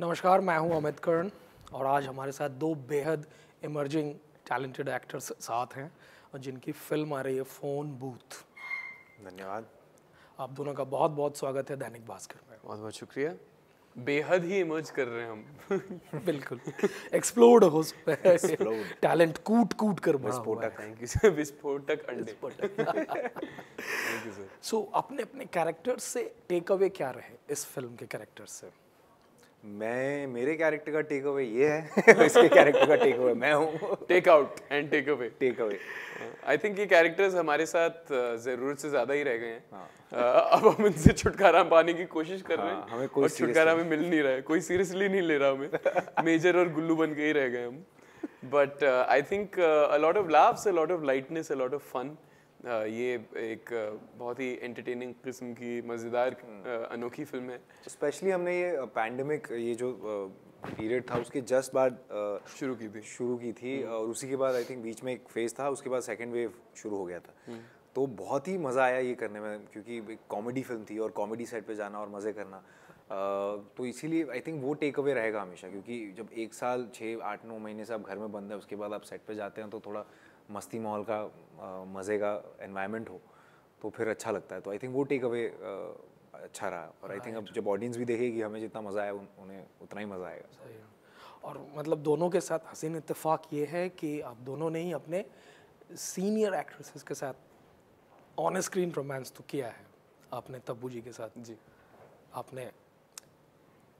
नमस्कार मैं हूं अमित कर्ण और आज हमारे साथ दो बेहद इमर्जिंग टैलेंटेड एक्टर्स साथ हैं और जिनकी फिल्म आ रही है फ़ोन बूथ धन्यवाद आप दोनों का बहुत बहुत स्वागत है दैनिक भास्कर में बहुत बहुत शुक्रिया बेहद ही इमर्ज कर रहे हैं हम बिल्कुल एक्सप्लोर्ड हो टैलेंट कूट कूट कर विस्फोटक थैंक यू सर विस्फोटक अंडे सो अपने अपने कैरेक्टर से टेक अवे क्या रहे इस फिल्म के कैरेक्टर से मैं मेरे कैरेक्टर का टेक अवे ये है तो इसके कैरेक्टर का टेक अवे मैं हूँ take out and take away take away I think ये कैरेक्टर्स हमारे साथ uh, ज़रूरत से ज़्यादा ही रह गए हैं हाँ. uh, अब हम इनसे छुटकारा पाने की कोशिश कर रहे हैं हाँ, हमें कोई छुटकारा हमें मिल नहीं रहा है कोई सीरियसली नहीं ले रहा हमें मेजर और गुल्लू बन के ही रह गए हम but I think a lot of laughs a lot of lightness a lot of fun ये एक बहुत ही एंटरटेनिंग किस्म की मज़ेदार हम्म। अनोखी फिल्म है स्पेशली हमने ये पैंडमिक ये जो पीरियड था उसके जस्ट बाद शुरू की थी शुरू की थी हम्म। और उसी के बाद आई थिंक बीच में एक फेज़ था उसके बाद सेकेंड वेव शुरू हो गया था हम्म। तो बहुत ही मज़ा आया ये करने में क्योंकि एक कॉमेडी फिल्म थी और कॉमेडी साइड पे जाना और मज़े करना तो इसीलिए आई थिंक वो टेक अवे रहेगा हमेशा क्योंकि जब एक साल छः आठ नौ महीने से आप घर में बंद है उसके बाद आप सेट पे जाते हैं तो थोड़ा मस्ती माहौल का मज़े का एनवायरनमेंट हो तो फिर अच्छा लगता है तो आई थिंक वो टेक अवे अच्छा रहा और आई थिंक अब जब ऑडियंस भी देखेगी हमें जितना मज़ा आया उन, उन्हें उतना ही मज़ा आएगा और मतलब दोनों के साथ हसीन इतफाक़ ये है कि आप दोनों ने ही अपने सीनियर एक्ट्रेसेस के साथ ऑन स्क्रीन रोमांस तो किया है आपने तब्बू जी के साथ जी आपने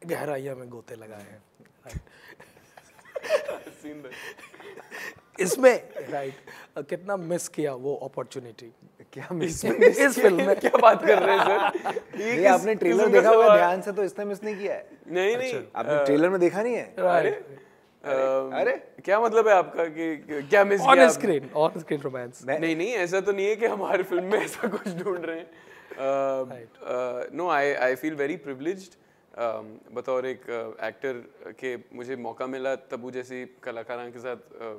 गहराइया में गोते लगाए हैं इसमें राइट कितना मिस किया वो अपॉर्चुनिटी क्या मिस इस फिल्म में क्या बात कर रहे हैं सर ये आपने ट्रेलर देखा होगा ध्यान से तो इसने मिस नहीं किया है नहीं नहीं अच्छा। आपने ट्रेलर में देखा नहीं है अरे अरे क्या मतलब है आपका कि क्या miss on screen on screen romance नहीं नहीं ऐसा तो नहीं है कि हमारी फिल्म में ऐसा कुछ ढूंढ रहे हैं no I I feel very privileged Um, बतौर एक एक्टर uh, के मुझे मौका मिला तबू जैसी कलाकार के साथ uh,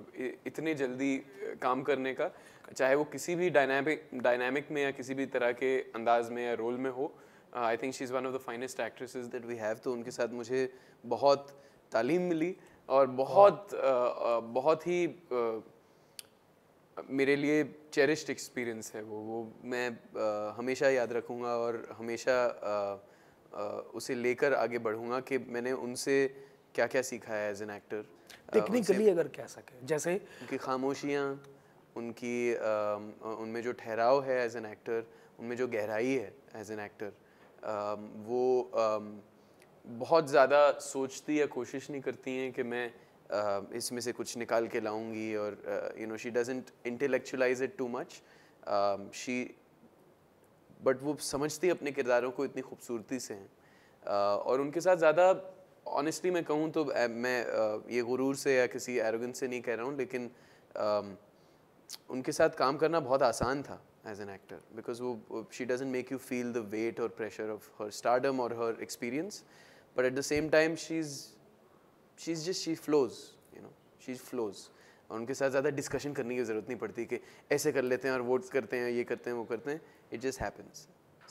इतनी जल्दी uh, काम करने का चाहे वो किसी भी डायनामिक डायनामिक में या किसी भी तरह के अंदाज में या रोल में हो I think she is one of the finest actresses that we have तो उनके साथ मुझे बहुत तालीम मिली और बहुत आ, बहुत ही आ, मेरे लिए चेरिश्ड एक्सपीरियंस है वो वो मैं आ, हमेशा याद रखूँगा और हमेशा उसे लेकर आगे बढ़ूंगा कि मैंने उनसे क्या क्या सीखा है एज एन एक्टर टेक्निकली अगर कह सके जैसे उनकी खामोशियाँ उनकी उनमें जो ठहराव है एज एन एक्टर उनमें जो गहराई है एज एन एक्टर वो बहुत ज़्यादा सोचती या कोशिश नहीं करती हैं कि मैं इसमें से कुछ निकाल के लाऊंगी और you know she doesn't intellectualise it too much she but वो समझती अपने किरदारों को इतनी खूबसूरती से हैं और उनके साथ ज़्यादा ऑनेस्टली मैं कहूँ तो मैं ये गुरूर से या किसी एरोगन से नहीं कह रहा हूँ लेकिन उनके साथ काम करना बहुत आसान था एज एन एक्टर बिकॉज वो she doesn't make you feel the weight और प्रेशर ऑफ हर स्टार्डम और हर experience but at the same time she is she is just she flows you know she is flows और उनके साथ ज़्यादा discussion करने की ज़रूरत नहीं पड़ती कि ऐसे कर लेते हैं और वोट्स करते हैं ये करते हैं वो करते हैं इट जस्ट हैपेंस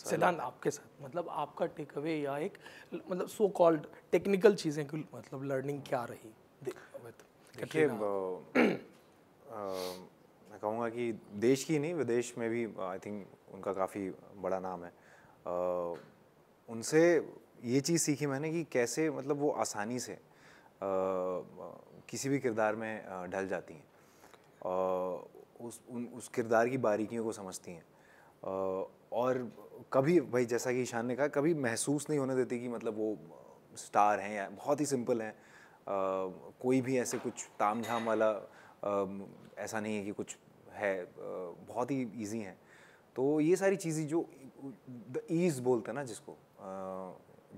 सिद्धांत आपके साथ मतलब आपका टेक अवे या एक मतलब सो कॉल्ड टेक्निकल चीज़ें मतलब लर्निंग क्या रही देखिए मैं कहूँगा कि देश की नहीं विदेश में भी आई थिंक उनका काफ़ी बड़ा नाम है uh, उनसे ये चीज़ सीखी मैंने कि कैसे मतलब वो आसानी से uh, किसी भी किरदार में ढल जाती हैं uh, उस उन उस किरदार की बारीकियों को समझती हैं और कभी भाई जैसा कि ईशान ने कहा कभी महसूस नहीं होने देती कि मतलब वो स्टार हैं या बहुत ही सिंपल हैं कोई भी ऐसे कुछ ताम झाम वाला ऐसा नहीं है कि कुछ है बहुत ही ईजी हैं तो ये सारी चीज़ें जो द ईज़ बोलते हैं ना जिसको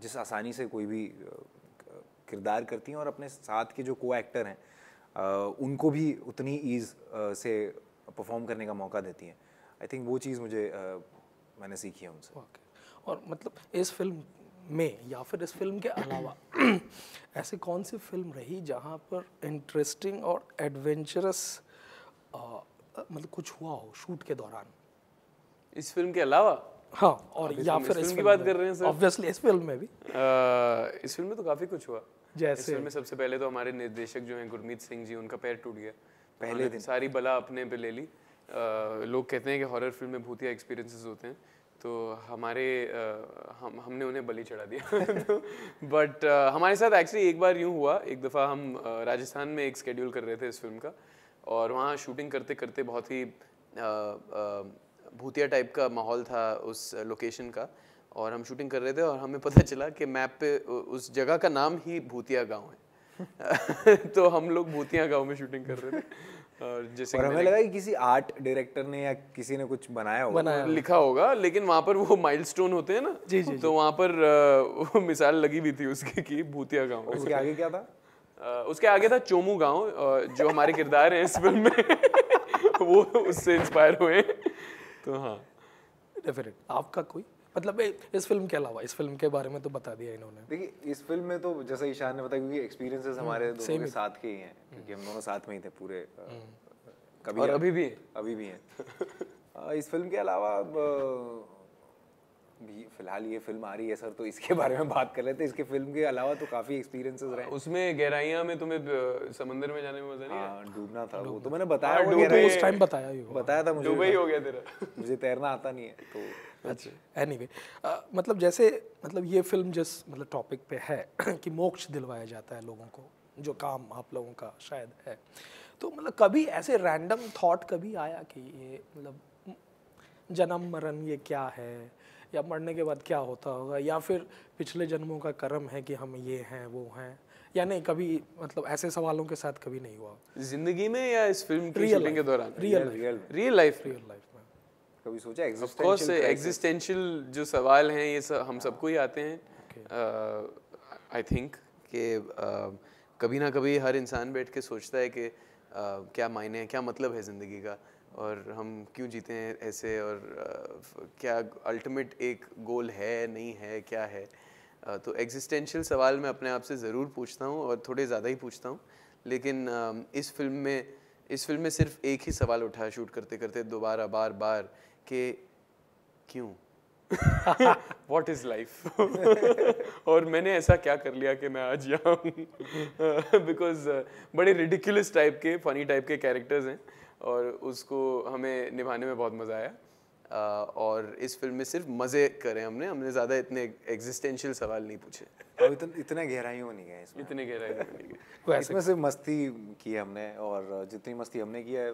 जिस आसानी से कोई भी किरदार करती हैं और अपने साथ के जो को एक्टर हैं उनको भी उतनी ईज़ से परफॉर्म करने का मौका देती हैं आई थिंक वो चीज़ मुझे आ, मैंने सीखी है उनसे okay. और मतलब इस फिल्म में या फिर इस फिल्म के अलावा ऐसे कौन सी फिल्म रही जहाँ पर इंटरेस्टिंग और एडवेंचरस मतलब कुछ हुआ हो शूट के दौरान इस फिल्म के अलावा हाँ और या तो फिर इस, इस फिल्म की बात कर रहे हैं सर ऑब्वियसली इस फिल्म में भी आ, इस फिल्म में तो काफ़ी कुछ हुआ जैसे इस फिल्म में सबसे पहले तो हमारे निर्देशक जो हैं गुरमीत सिंह जी उनका पैर टूट गया पहले दिन सारी बला अपने पे ले ली लोग कहते हैं कि हॉरर फिल्म में भूतिया एक्सपीरियंसेस होते हैं तो हमारे हम हमने उन्हें बलि चढ़ा दिया तो बट हमारे साथ एक्चुअली एक बार यूँ हुआ एक दफ़ा हम राजस्थान में एक स्केड्यूल कर रहे थे इस फिल्म का और वहाँ शूटिंग करते करते बहुत ही भूतिया टाइप का माहौल था उस लोकेशन का और हम शूटिंग कर रहे थे और हमें पता चला कि मैप पे उस जगह का नाम ही भूतिया गांव है तो हम लोग भूतिया गांव में शूटिंग कर रहे थे और हमें लगा कि किसी आर्ट डायरेक्टर ने या किसी ने कुछ बनाया होगा बनाया लिखा होगा लेकिन वहाँ पर वो माइलस्टोन होते हैं ना जी जी तो वहाँ पर वो मिसाल लगी हुई थी उसके की भूतिया गांव उसके आगे क्या था उसके आगे था चोमू गांव जो हमारे किरदार हैं इस फिल्म में वो उससे इंस्पायर हुए तो हाँ डेफिनेट आपका कोई मतलब इस फिल्म के अलावा इस फिल्म के बारे में तो बता दिया इन्होंने देखिए इस फिल्म में तो जैसे ईशान ने बताया क्योंकि एक्सपीरियंसेस हम्म, हमारे दोनों के साथ के ही हैं हम्म। क्योंकि हम दोनों साथ में ही थे पूरे हम्म। कभी और अभी भी अभी भी हैं इस फिल्म के अलावा भी फिलहाल ये फिल्म आ रही है सर तो इसके बारे में बात कर लेते हैं इसके फिल्म के अलावा तो काफी एक्सपीरियंसेस रहे उसमें गहराइयां में तुम्हें समंदर में जाने में मजा नहीं आया हाँ, डूबना था वो तो मैंने बताया हाँ, उस टाइम बताया बताया था मुझे डूबे ही हो गया तेरा मुझे तैरना आता नहीं है तो अच्छा एनी anyway, uh, मतलब जैसे मतलब ये फिल्म जिस मतलब टॉपिक पे है कि मोक्ष दिलवाया जाता है लोगों को जो काम आप लोगों का शायद है तो मतलब कभी ऐसे रैंडम थॉट कभी आया कि ये मतलब जन्म मरण ये क्या है या मरने के बाद क्या होता होगा या फिर पिछले जन्मों का कर्म है कि हम ये हैं वो हैं या नहीं कभी मतलब ऐसे सवालों के साथ कभी नहीं हुआ जिंदगी में या इस फिल्म की के दौरान real real life real life कभी सोचा ऑफकोर्स एग्जिस्टेंशियल जो सवाल हैं ये सब हम हाँ। सबको ही आते हैं आई थिंक uh, कि uh, कभी ना कभी हर इंसान बैठ के सोचता है कि Uh, क्या मायने हैं क्या मतलब है ज़िंदगी का और हम क्यों जीते हैं ऐसे और uh, क्या अल्टीमेट एक गोल है नहीं है क्या है uh, तो एग्जिस्टेंशियल सवाल मैं अपने आप से ज़रूर पूछता हूँ और थोड़े ज़्यादा ही पूछता हूँ लेकिन um, इस फिल्म में इस फिल्म में सिर्फ एक ही सवाल उठा शूट करते करते दोबारा बार बार के क्यों वॉट इज़ लाइफ और मैंने ऐसा क्या कर लिया कि मैं आज यहाँ हूँ बिकॉज uh, बड़े रिडिकुलस टाइप के फनी टाइप के कैरेक्टर्स हैं और उसको हमें निभाने में बहुत मज़ा आया और इस फिल्म में सिर्फ मज़े करें हमने हमने ज़्यादा इतने एग्जिस्टेंशियल सवाल नहीं पूछे और इतन, इतने गहराइयों नहीं गए इसमें इतने गहराई इसमें सिर्फ मस्ती की हमने और जितनी मस्ती हमने की है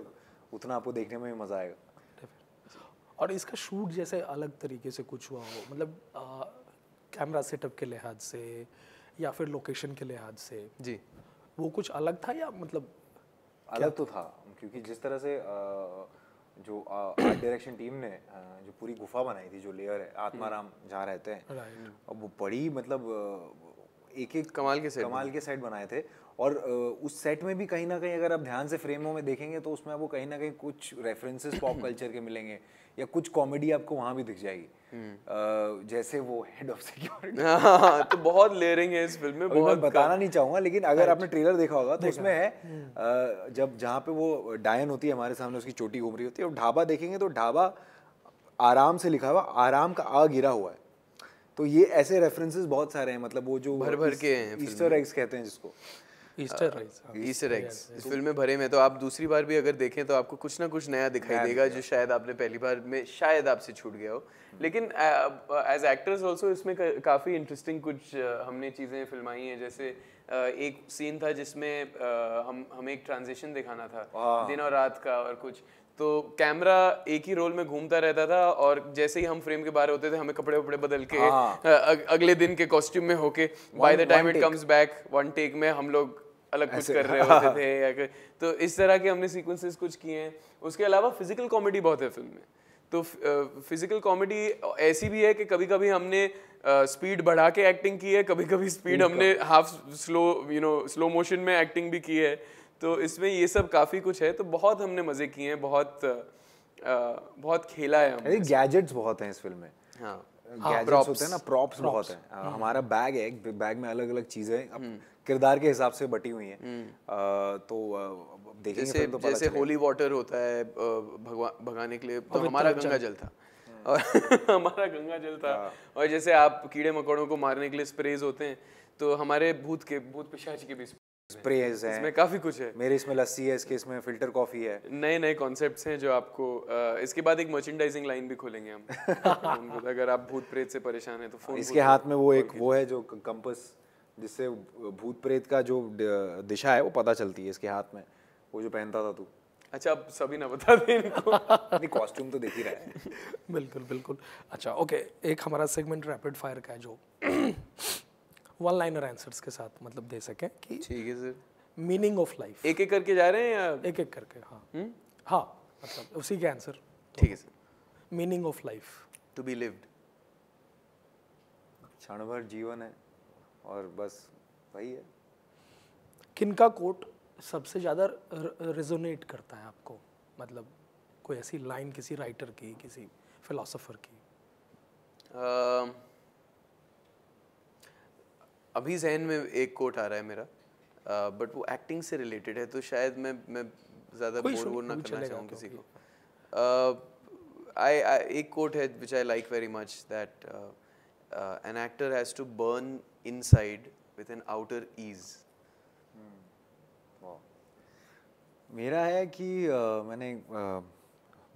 उतना आपको देखने में भी मज़ा आएगा और इसका शूट जैसे अलग तरीके से कुछ हुआ हो मतलब कैमरा सेटअप के लिहाज से या फिर लोकेशन के लिहाज से जी वो कुछ अलग था या मतलब अलग तो था क्योंकि जिस तरह से आ, जो आर्ट डायरेक्शन टीम ने जो पूरी गुफा बनाई थी जो लेयर है आत्माराम हम्म। जहाँ रहते हैं अब वो बड़ी मतलब एक एक कमाल के सेट कमाल के सेट बनाए थे और उस सेट में भी कहीं ना कहीं अगर आप ध्यान से फ्रेमों में देखेंगे तो उसमें आपको कहीं ना कहीं कुछ रेफरेंसेस पॉप कल्चर के मिलेंगे या कुछ कॉमेडी आपको वहाँ भी दिख जाएगी हम्म। जैसे वो हेड ऑफ सिक्योरिटी तो बहुत ले रही है इस फिल्म में बहुत बताना नहीं चाहूंगा लेकिन अगर आपने ट्रेलर अच्छा। देखा होगा तो उसमें है हम्म। जब जहाँ पे वो डायन होती है हमारे सामने उसकी चोटी घूम रही होती है ढाबा देखेंगे तो ढाबा आराम से लिखा हुआ आराम का आ गिरा हुआ है तो ये ऐसे रेफरेंसेस बहुत सारे हैं मतलब वो जो भर भर के हैं ईस्टर एग्स कहते हैं जिसको ईस्टर ईस्टर एग्स इस फिल्म में भरे में तो आप दूसरी बार भी अगर देखें तो आपको कुछ ना कुछ नया दिखाई देगा जो शायद आपने पहली बार में शायद आपसे छूट गया हो हम्म। लेकिन एज एक्टर्स ऑल्सो इसमें काफ़ी इंटरेस्टिंग कुछ हमने चीज़ें फिल्माई हैं जैसे एक सीन था जिसमें हम हमें एक ट्रांजेक्शन दिखाना था दिन और रात का और कुछ तो कैमरा एक ही रोल में घूमता रहता था और जैसे ही हम फ्रेम के बाहर होते थे हमें कपड़े वपड़े बदल के हाँ। अगले दिन के कॉस्ट्यूम में होके by the time it comes back one take में हम लोग अलग कुछ कर रहे हाँ। होते थे या कर, तो इस तरह के हमने सीक्वेंसेस कुछ किए हैं उसके अलावा फिजिकल कॉमेडी बहुत है फिल्म में तो फिजिकल कॉमेडी ऐसी भी है कि कभी कभी हमने स्पीड uh, बढ़ा के एक्टिंग की है कभी कभी स्पीड हमने half slow you know slow motion में एक्टिंग भी की है तो इसमें ये सब काफ़ी कुछ है तो बहुत हमने मज़े किए हैं बहुत आ, बहुत खेला है हमने गैजेट्स बहुत हैं इस फिल्म में हाँ हाँ गैजेट्स होते हैं ना प्रॉप्स बहुत हैं हमारा बैग है बैग में अलग अलग चीज़ें किरदार के हिसाब से बटी हुई है आ, हम्म। तो देखिए जैसे, तो जैसे होली वाटर होता है भगवा भगाने के लिए तो हाँ। हमारा गंगा जल था और हमारा गंगा जल था और जैसे आप कीड़े मकोड़ों को मारने के लिए स्प्रेज होते हैं तो हमारे भूत के भूत पिशाच के भी स्प्रेज है इसमें काफी कुछ है मेरे इसमें लस्सी है इसके इसमें फिल्टर कॉफी है नए नए कॉन्सेप्ट हैं जो आपको इसके बाद एक मर्चेंडाइजिंग लाइन भी खोलेंगे हम अगर आप भूत प्रेत से परेशान है तो फोन इसके हाथ में वो एक वो है जो कंपस जिससे भूत प्रेत का जो दिशा है वो पता चलती है इसके हाथ में वो जो पहनता था तू अच्छा अब सभी ना बता दें अपनी कॉस्ट्यूम तो देख ही रहा है बिल्कुल बिल्कुल अच्छा ओके एक हमारा सेगमेंट रैपिड फायर का है जो वन लाइनर आंसर्स के साथ मतलब दे सके कि ठीक है सर मीनिंग ऑफ लाइफ एक एक करके जा रहे हैं या एक एक करके हाँ हुँ? हम्म? हाँ मतलब उसी के आंसर ठीक है sir meaning of life to be lived क्षण भर जीवन है और बस वही है किनका कोट सबसे ज़्यादा रेजोनेट करता है आपको मतलब कोई ऐसी लाइन किसी राइटर की किसी फिलोसोफर की uh, अभी जहन में एक कोट आ रहा है मेरा बट uh, वो एक्टिंग से रिलेटेड है तो शायद मैं मैं ज़्यादा बोर वो ना करना चाहूँ तो किसी को आई एक कोट है which I like very much that an actor has to burn inside with an outer ease hmm. मेरा है कि मैंने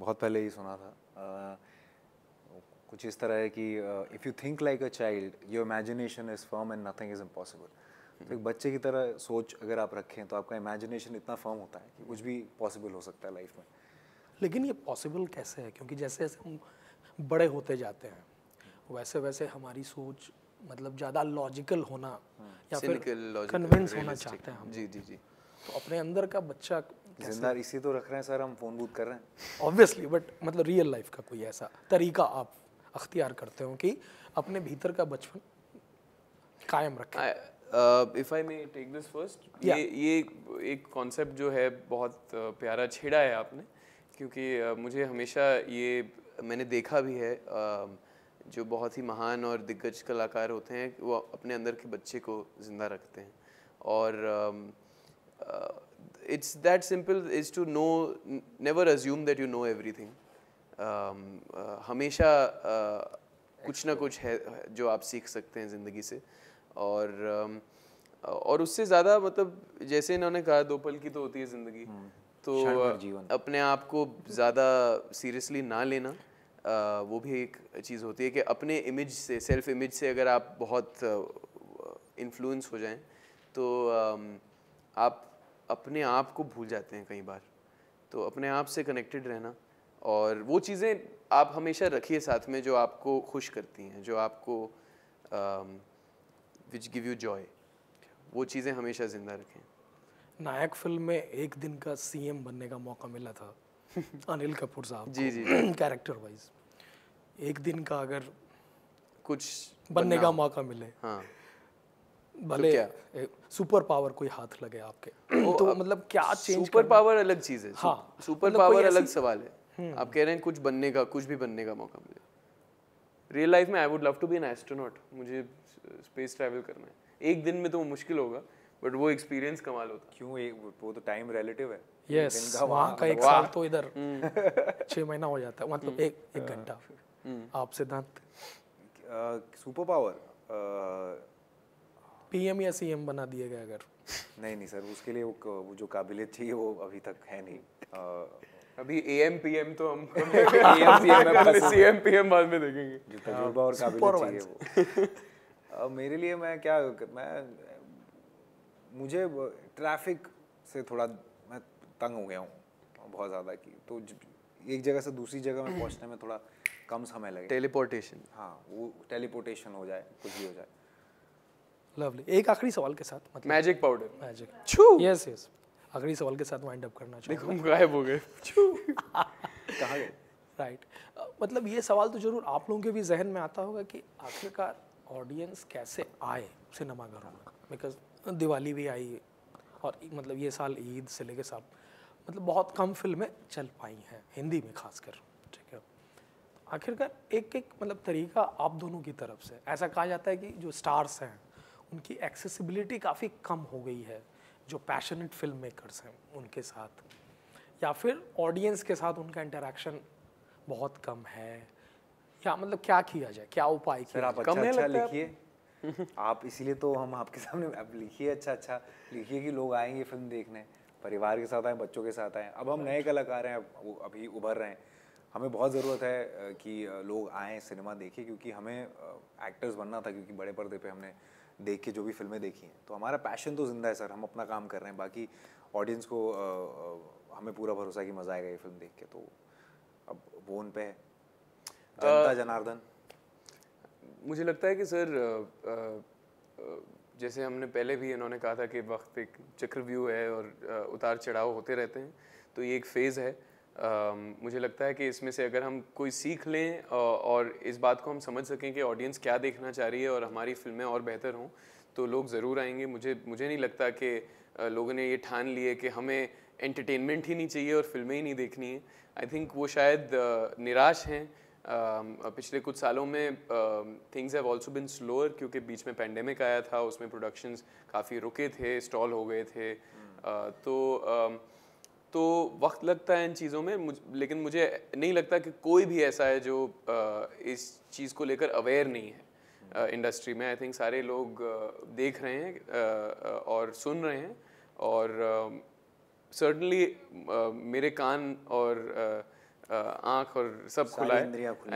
बहुत पहले ही सुना था कुछ इस तरह है कि if you think like a child your imagination is firm and nothing is impossible तो एक बच्चे की तरह सोच अगर आप रखें तो आपका इमेजिनेशन इतना फर्म होता है कि कुछ भी पॉसिबल हो सकता है लाइफ में लेकिन ये पॉसिबल कैसे है क्योंकि जैसे जैसे हम बड़े होते जाते हैं वैसे वैसे हमारी सोच मतलब ज़्यादा लॉजिकल होना हाँ, या फिर कन्विंस होना चाहते हैं हम जी जी जी तो अपने अंदर का बच्चा जिंदा इसी तो रख रहे हैं सर हम फोन बूथ कर रहे हैं ऑब्वियसली बट मतलब रियल लाइफ का कोई ऐसा तरीका आप अख्तियार करते हो कि अपने भीतर का बचपन कायम रखें if I may take this first ये ये एक कॉन्सेप्ट जो है बहुत uh, प्यारा छेड़ा है आपने क्योंकि uh, मुझे हमेशा ये मैंने देखा भी है uh, जो बहुत ही महान और दिग्गज कलाकार होते हैं वो अपने अंदर के बच्चे को ज़िंदा रखते हैं और it's that simple is to know never assume that you know everything हमेशा uh, कुछ ना कुछ है जो आप सीख सकते हैं ज़िंदगी से और uh, और उससे ज़्यादा मतलब जैसे इन्होंने कहा दो पल की तो होती है ज़िंदगी हम्म। तो अपने आप को ज़्यादा सीरियसली ना लेना वो भी एक चीज़ होती है कि अपने इमेज से सेल्फ इमेज से अगर आप बहुत इन्फ्लुएंस हो जाएं तो आप अपने आप को भूल जाते हैं कई बार तो अपने आप से कनेक्टेड रहना और वो चीज़ें आप हमेशा रखिए साथ में जो आपको खुश करती हैं जो आपको विच गिव यू जॉय वो चीज़ें हमेशा ज़िंदा रखें नायक फिल्म में एक दिन का सीएम बनने का मौका मिला था अनिल कपूर साहब जी जी कैरेक्टर वाइज एक दिन का अगर कुछ बनने का मौका मिले हाँ। तो भले तो सुपर पावर कोई हाथ लगे आपके ओ, तो मतलब क्या चेंज सुपर पावर अलग चीज है हाँ सुपर मतलब पावर अलग सवाल है हम्म। आप कह रहे हैं कुछ बनने का कुछ भी बनने का मौका मिले रियल लाइफ में I would love to be an astronaut मुझे स्पेस ट्रैवल करना है एक दिन में तो मुश्किल होगा बट वो एक्सपीरियंस कमाल होता क्यों एक वो तो टाइम रिलेटिव है यस yes, वहाँ का एक साल तो इधर हम्म। छः महीना हो जाता है मतलब एक एक हाँ। घंटा हम्म। आप सिद्धांत सुपर पावर पीएम या सीएम बना दिए गए अगर नहीं नहीं सर उसके लिए वो, वो जो काबिलियत चाहिए वो अभी तक है नहीं आ, अभी एम पीएम तो हम सीएम पीएम बाद में देखेंगे जो तजुर्बा और काबिलियत चाहिए वो मेरे लिए मैं क्या मैं मुझे ट्रैफिक से थोड़ा मैं तंग हो गया हूँ बहुत ज़्यादा कि तो एक जगह से दूसरी जगह में पहुँचने में थोड़ा कम समय लगे टेलीपोर्टेशन हाँ वो टेलीपोर्टेशन हो जाए कुछ भी हो जाए लवली एक आखिरी सवाल के साथ मतलब मैजिक पाउडर मैजिक छू यस यस आखिरी सवाल के साथ वाइंड अप करना चाहिए देखो गायब हो गए छू कहाँ गए राइट मतलब ये सवाल तो जरूर आप लोगों के भी जहन में आता होगा कि आखिरकार ऑडियंस कैसे आए सिनेमाघरों में बिकॉज दिवाली भी आई और मतलब ये साल ईद से लेकर सब मतलब बहुत कम फिल्में चल पाई हैं हिंदी में खासकर ठीक है आखिरकार एक एक मतलब तरीका आप दोनों की तरफ से ऐसा कहा जाता है कि जो स्टार्स हैं उनकी एक्सेसिबिलिटी काफ़ी कम हो गई है जो पैशनेट फिल्म मेकरस हैं उनके साथ या फिर ऑडियंस के साथ उनका इंटरेक्शन बहुत कम है या मतलब क्या किया जाए क्या उपाय किया कम अच्छा, अच्छा लिखिए आप इसीलिए तो हम आपके सामने आप लिखिए अच्छा अच्छा लिखिए कि लोग आएंगे फिल्म देखने परिवार के साथ आए बच्चों के साथ आए अब हम नए कलाकार हैं अभी उभर रहे हैं हमें बहुत ज़रूरत है कि लोग आए सिनेमा देखें क्योंकि हमें एक्टर्स बनना था क्योंकि बड़े पर्दे पे हमने देख के जो भी फिल्में देखी हैं तो हमारा पैशन तो ज़िंदा है सर हम अपना काम कर रहे हैं बाकी ऑडियंस को हमें पूरा भरोसा कि मज़ा आएगा ये फिल्म देख के तो अब वो उन पे है जनता जनार्दन मुझे लगता है कि सर आ, आ, जैसे हमने पहले भी इन्होंने कहा था कि वक्त एक व्यू है और आ, उतार चढ़ाव होते रहते हैं तो ये एक फ़ेज़ है मुझे लगता है कि इसमें से अगर हम कोई सीख लें और इस बात को हम समझ सकें कि ऑडियंस क्या देखना चाह रही है और हमारी फिल्में और बेहतर हों तो लोग ज़रूर आएंगे मुझे मुझे नहीं लगता कि लोगों ने ये ठान लिए कि हमें एंटरटेनमेंट ही नहीं चाहिए और फिल्में ही नहीं देखनी है आई थिंक वो शायद निराश हैं Um, uh, पिछले कुछ सालों में things have also been slower क्योंकि बीच में पेंडेमिक आया था उसमें प्रोडक्शंस काफ़ी रुके थे स्टॉल हो गए थे hmm. uh, तो um, तो वक्त लगता है इन चीज़ों में लेकिन मुझे नहीं लगता कि कोई भी ऐसा है जो uh, इस चीज़ को लेकर अवेयर नहीं है इंडस्ट्री hmm. में आई थिंक सारे लोग देख रहे हैं और सुन रहे हैं और सर्टनली um, मेरे कान और आंख और सब खुला है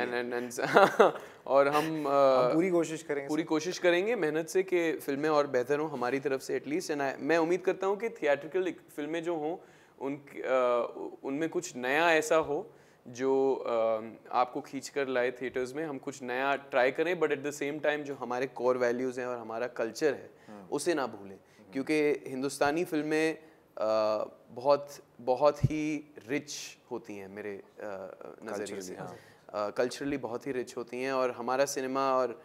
एंड एंड एंड और हम, हम पूरी कोशिश करेंगे पूरी कोशिश करेंगे मेहनत से कि फिल्में और बेहतर हों हमारी तरफ से एटलीस्ट एंड मैं उम्मीद करता हूँ कि थिएट्रिकल फिल्में जो हों उन उनमें कुछ नया ऐसा हो जो आपको खींच कर लाए थिएटर्स में हम कुछ नया ट्राई करें but at the same time जो हमारे कोर वैल्यूज़ हैं और हमारा कल्चर है हम्म। उसे ना भूलें क्योंकि हिंदुस्तानी फिल्में बहुत बहुत ही रिच होती हैं मेरे नज़रिए से कल्चरली हाँ। बहुत ही रिच होती हैं और हमारा सिनेमा और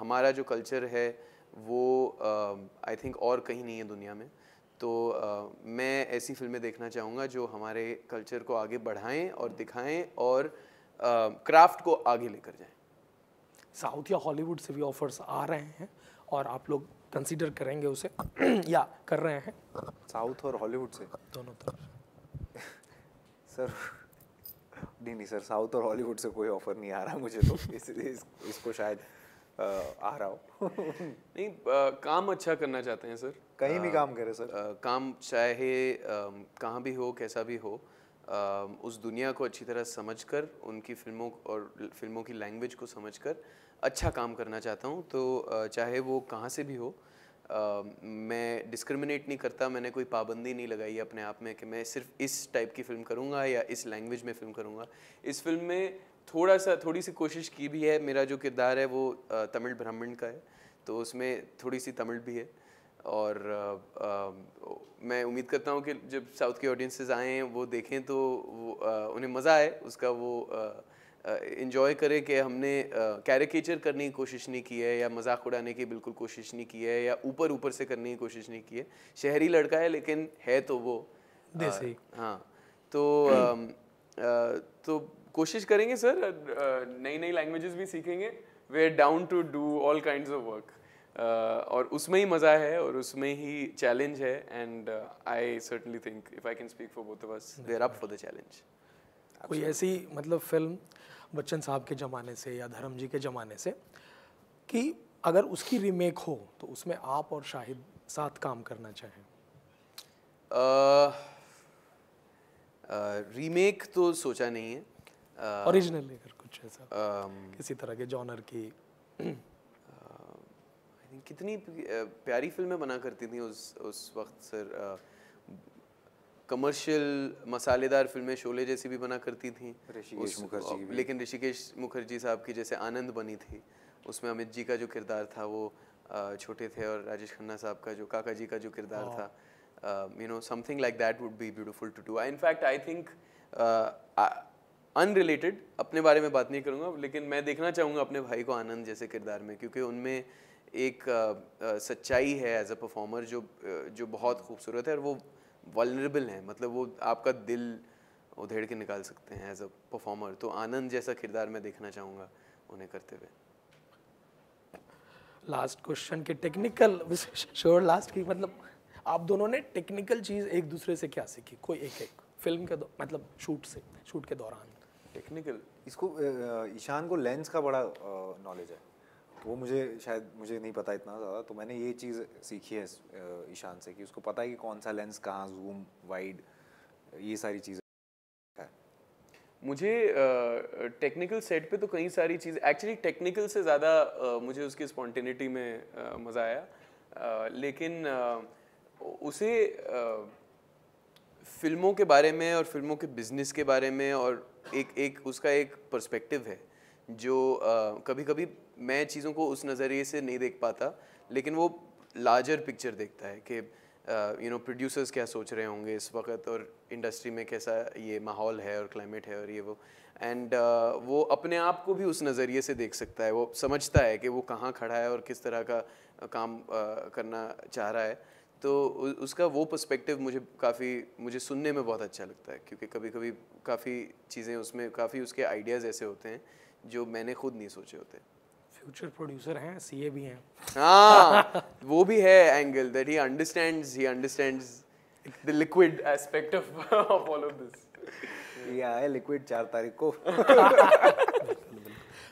हमारा जो कल्चर है वो आई थिंक और कहीं नहीं है दुनिया में तो मैं ऐसी फिल्में देखना चाहूँगा जो हमारे कल्चर को आगे बढ़ाएं और दिखाएं और क्राफ्ट को आगे लेकर जाएं साउथ या हॉलीवुड से भी ऑफर्स आ रहे हैं और आप लोग कंसीडर करेंगे उसे या कर रहे हैं साउथ और हॉलीवुड से दोनों तरफ सर नहीं नहीं सर साउथ और हॉलीवुड से कोई ऑफर नहीं आ रहा मुझे तो इस, इस, इसको शायद आ, आ रहा हो नहीं आ, काम अच्छा करना चाहते हैं सर कहीं भी काम करें सर आ, काम चाहे कहाँ भी हो कैसा भी हो आ, उस दुनिया को अच्छी तरह समझकर उनकी फिल्मों और फिल्मों की लैंग्वेज को समझकर अच्छा काम करना चाहता हूँ तो चाहे वो कहाँ से भी हो मैं डिस्क्रिमिनेट नहीं करता मैंने कोई पाबंदी नहीं लगाई अपने आप में कि मैं सिर्फ इस टाइप की फ़िल्म करूँगा या इस लैंग्वेज में फ़िल्म करूँगा इस फिल्म में थोड़ा सा थोड़ी सी कोशिश की भी है मेरा जो किरदार है वो तमिल ब्राह्मण का है तो उसमें थोड़ी सी तमिल भी है और आ, आ, मैं उम्मीद करता हूँ कि जब साउथ के ऑडियंसेस आएँ वो देखें तो वो, आ, उन्हें मज़ा आए उसका वो आ, इन्जॉय करें कि हमने कैरिकेचर करने की कोशिश नहीं की है या मजाक उड़ाने की बिल्कुल कोशिश नहीं की है या ऊपर ऊपर से करने की कोशिश नहीं की है शहरी लड़का है लेकिन है तो वो देसी हाँ तो तो कोशिश करेंगे सर नई नई लैंग्वेजेस भी सीखेंगे we are down to do all kind of work और उसमें ही मज़ा है और उसमें ही चैलेंज है and I certainly think if I can speak for both of us they are up for the challenge कोई ऐसी मतलब फिल्म बच्चन साहब के ज़माने से या धर्म जी के ज़माने से कि अगर उसकी रीमेक हो तो उसमें आप और शाहिद साथ काम करना चाहें रीमेक तो सोचा नहीं है ओरिजिनल लेकर कुछ ऐसा किसी तरह के जॉनर की कितनी प्यारी फिल्में बना करती थी उस उस वक्त सर कमर्शियल मसालेदार फिल्में शोले जैसी भी बना करती थी ऋषिकेश मुखर्जी लेकिन ऋषिकेश मुखर्जी साहब की जैसे आनंद बनी थी उसमें अमित जी का जो किरदार था वो छोटे थे और राजेश खन्ना साहब का जो काका जी का जो किरदार हाँ। था you know something like that would be beautiful to do in fact I think unrelated अपने बारे में बात नहीं करूँगा लेकिन मैं देखना चाहूँगा अपने भाई को आनंद जैसे किरदार में क्योंकि उनमें एक uh, uh, सच्चाई है एज अ परफॉर्मर जो uh, जो बहुत खूबसूरत है और वो वॉलरेबल हैं मतलब वो आपका दिल उधेड़ के निकाल सकते हैं एज अ परफॉर्मर तो आनंद जैसा किरदार मैं देखना चाहूँगा उन्हें करते हुए लास्ट क्वेश्चन के टेक्निकल श्योर लास्ट की मतलब आप दोनों ने टेक्निकल चीज़ एक दूसरे से क्या सीखी कोई एक एक फिल्म के मतलब शूट से शूट के दौरान टेक्निकल इसको ईशान को लेंस का बड़ा नॉलेज है वो मुझे शायद मुझे नहीं पता इतना ज़्यादा तो मैंने ये चीज़ सीखी है ईशान से कि उसको पता है कि कौन सा लेंस कहाँ जूम वाइड ये सारी चीज़ें मुझे टेक्निकल uh, सेट पे तो कई सारी चीज़ एक्चुअली टेक्निकल से ज़्यादा uh, मुझे उसकी स्पॉन्टेनिटी में uh, मज़ा आया लेकिन उसे फिल्मों के बारे में और फिल्मों के बिजनेस के बारे में और एक एक उसका एक पर्सपेक्टिव है जो कभी कभी मैं चीज़ों को उस नज़रिए से नहीं देख पाता लेकिन वो लार्जर पिक्चर देखता है कि यू नो प्रोड्यूसर्स क्या सोच रहे होंगे इस वक्त और इंडस्ट्री में कैसा ये माहौल है और क्लाइमेट है और ये वो एंड uh, वो अपने आप को भी उस नज़रिए से देख सकता है वो समझता है कि वो कहाँ खड़ा है और किस तरह का काम uh, करना चाह रहा है तो उसका वो पर्सपेक्टिव मुझे काफ़ी मुझे सुनने में बहुत अच्छा लगता है क्योंकि कभी कभी काफ़ी चीज़ें उसमें काफ़ी उसके आइडियाज़ ऐसे होते हैं जो मैंने खुद नहीं सोचे होते फ्यूचर प्रोड्यूसर हैं सीए भी हैं हाँ वो भी है angle that he understands he understands the liquid aspect of of all of this ये आया लिक्विड चार तारीख को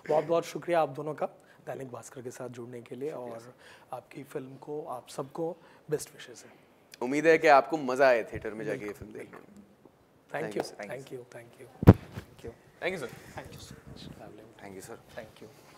बहुत बहुत शुक्रिया आप दोनों का दैनिक भास्कर के साथ जुड़ने के लिए और आपकी फिल्म को आप सबको बेस्ट विशेस है उम्मीद है कि आपको मजा आए थिएटर में जाके ये फिल्म देखने में thank you thank you thank you thank you sir thank you sir thank you sir thank you